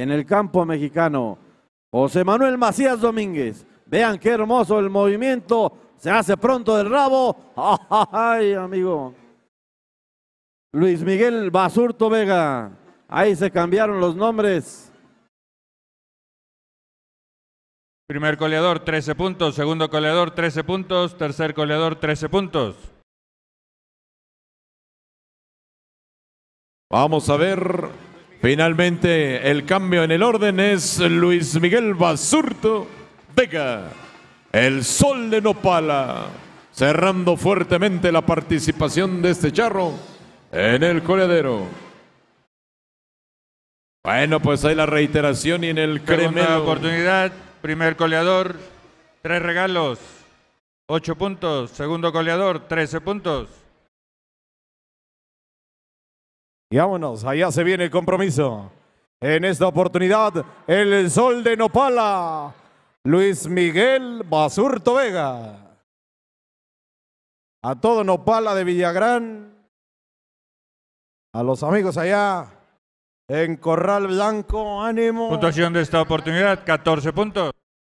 en el campo mexicano. José Manuel Macías Domínguez. Vean qué hermoso el movimiento. Se hace pronto el rabo. ¡Ay, amigo! Luis Miguel Basurto Vega. Ahí se cambiaron los nombres. Primer goleador, 13 puntos. Segundo coleador, 13 puntos. Tercer coleador, 13 puntos. Vamos a ver Finalmente, el cambio en el orden es Luis Miguel Basurto Vega, el sol de Nopala, cerrando fuertemente la participación de este charro en el coleadero. Bueno, pues hay la reiteración y en el Segunda oportunidad, primer coleador, tres regalos, ocho puntos. Segundo coleador, trece puntos. Y vámonos, allá se viene el compromiso. En esta oportunidad, el sol de Nopala, Luis Miguel Basurto Vega. A todo Nopala de Villagrán, a los amigos allá en Corral Blanco, ánimo. Puntuación de esta oportunidad, 14 puntos.